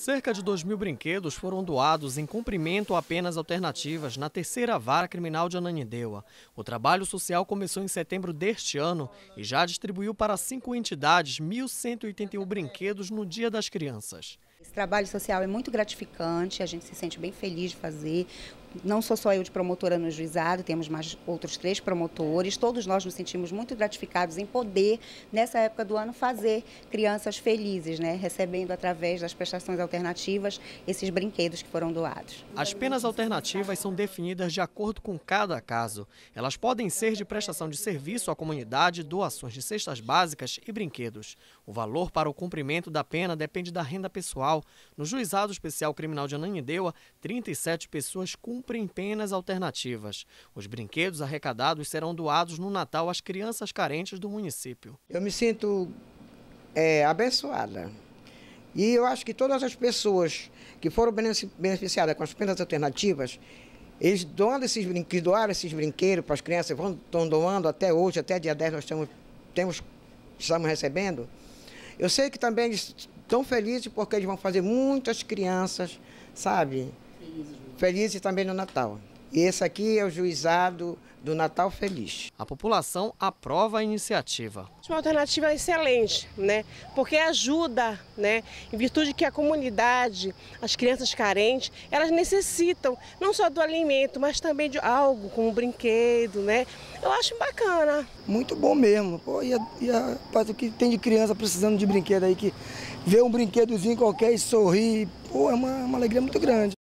Cerca de 2 mil brinquedos foram doados em cumprimento a penas alternativas na terceira vara criminal de Ananindeua. O trabalho social começou em setembro deste ano e já distribuiu para cinco entidades 1.181 brinquedos no Dia das Crianças. Esse trabalho social é muito gratificante, a gente se sente bem feliz de fazer. Não sou só eu de promotora no juizado, temos mais outros três promotores. Todos nós nos sentimos muito gratificados em poder, nessa época do ano, fazer crianças felizes, né? recebendo através das prestações alternativas esses brinquedos que foram doados. As penas alternativas são definidas de acordo com cada caso. Elas podem ser de prestação de serviço à comunidade, doações de cestas básicas e brinquedos. O valor para o cumprimento da pena depende da renda pessoal. No Juizado Especial Criminal de Ananindeua, 37 pessoas cumprem penas alternativas. Os brinquedos arrecadados serão doados no Natal às crianças carentes do município. Eu me sinto é, abençoada e eu acho que todas as pessoas que foram beneficiadas com as prendas alternativas, eles doando esses brinquedos, doaram esses brinquedos para as crianças, vão, estão doando até hoje, até dia 10 nós estamos, temos, estamos recebendo. Eu sei que também eles estão felizes porque eles vão fazer muitas crianças, sabe? Felizes, felizes também no Natal. E esse aqui é o juizado do Natal Feliz. A população aprova a iniciativa. Uma alternativa excelente, né? Porque ajuda, né? Em virtude que a comunidade, as crianças carentes, elas necessitam não só do alimento, mas também de algo, como um brinquedo, né? Eu acho bacana. Muito bom mesmo. Pô, e, a, e a, o que tem de criança precisando de brinquedo aí, que vê um brinquedozinho qualquer e sorri, pô, é uma, uma alegria muito grande.